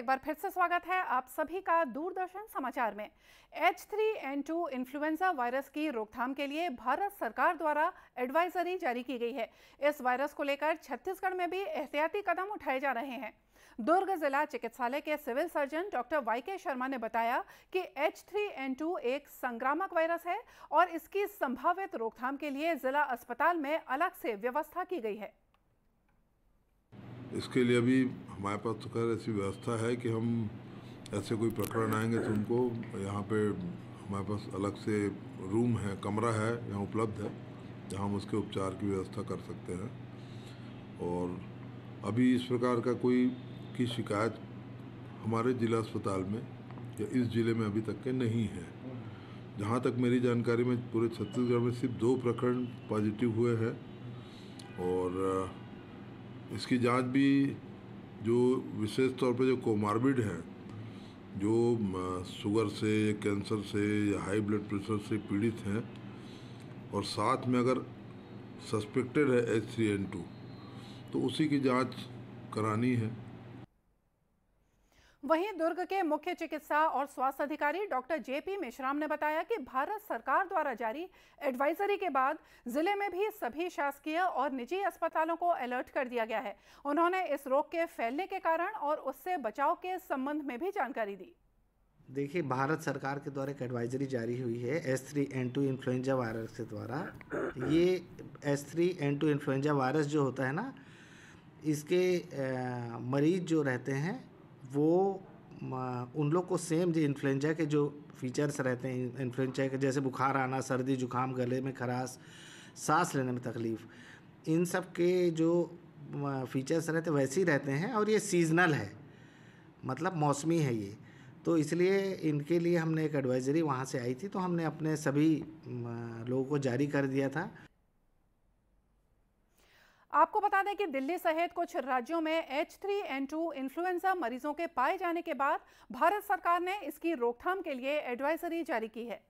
एक बार फिर से स्वागत है आप सभी का दूरदर्शन समाचार में H three N two influenza virus की रोकथाम के लिए भारत सरकार द्वारा एडवाइजरी जारी की गई है इस वायरस को लेकर छत्तीसगढ़ में भी एहतियाती कदम उठाए जा रहे हैं दुर्ग जिला चिकित्सालय के सिविल सर्जन डॉक्टर वाई के शर्मा ने बताया कि एच थ्री एन टू एक संक्रामक वायरस है और इसकी संभावित रोकथाम के लिए जिला अस्पताल में अलग से व्यवस्था की गई है इसके लिए अभी हमारे पास तो खैर ऐसी व्यवस्था है कि हम ऐसे कोई प्रकरण आएंगे तो उनको यहाँ पे हमारे पास अलग से रूम है कमरा है यहाँ उपलब्ध है जहाँ हम उसके उपचार की व्यवस्था कर सकते हैं और अभी इस प्रकार का कोई की शिकायत हमारे ज़िला अस्पताल में या इस ज़िले में अभी तक के नहीं है जहाँ तक मेरी जानकारी में पूरे छत्तीसगढ़ में सिर्फ दो प्रकरण पॉजिटिव हुए हैं और इसकी जांच भी जो विशेष तौर पे जो कोमार्बिड हैं जो शुगर से कैंसर से या हाई ब्लड प्रेशर से पीड़ित हैं और साथ में अगर सस्पेक्टेड है एच थ्री एन टू तो उसी की जांच करानी है वहीं दुर्ग के मुख्य चिकित्सा और स्वास्थ्य अधिकारी डॉक्टर जेपी मिश्राम ने बताया कि भारत सरकार द्वारा जारी एडवाइजरी के बाद जिले में भी सभी शासकीय और निजी अस्पतालों को अलर्ट कर दिया गया है उन्होंने इस रोग के फैलने के कारण और उससे बचाव के संबंध में भी जानकारी दी देखिए भारत सरकार के द्वारा एक एडवाइजरी जारी हुई है S three N two influenza virus के द्वारा ये S three N two influenza virus जो होता है ना इसके आ, मरीज जो रहते हैं वो उन लोग को सेम जो इन्फ्लुएंजा के जो फीचर्स रहते हैं इन्फ्लुएंजा के जैसे बुखार आना सर्दी जुकाम गले में खराश सांस लेने में तकलीफ़ इन सब के जो फीचर्स रहते वैसे ही रहते हैं और ये सीजनल है मतलब मौसमी है ये तो इसलिए इनके लिए हमने एक एडवाइज़री वहाँ से आई थी तो हमने अपने सभी लोगों को जारी कर दिया था आपको बता दें कि दिल्ली सहित कुछ राज्यों में H three N two influenza मरीजों के पाए जाने के बाद भारत सरकार ने इसकी रोकथाम के लिए एडवाइजरी जारी की है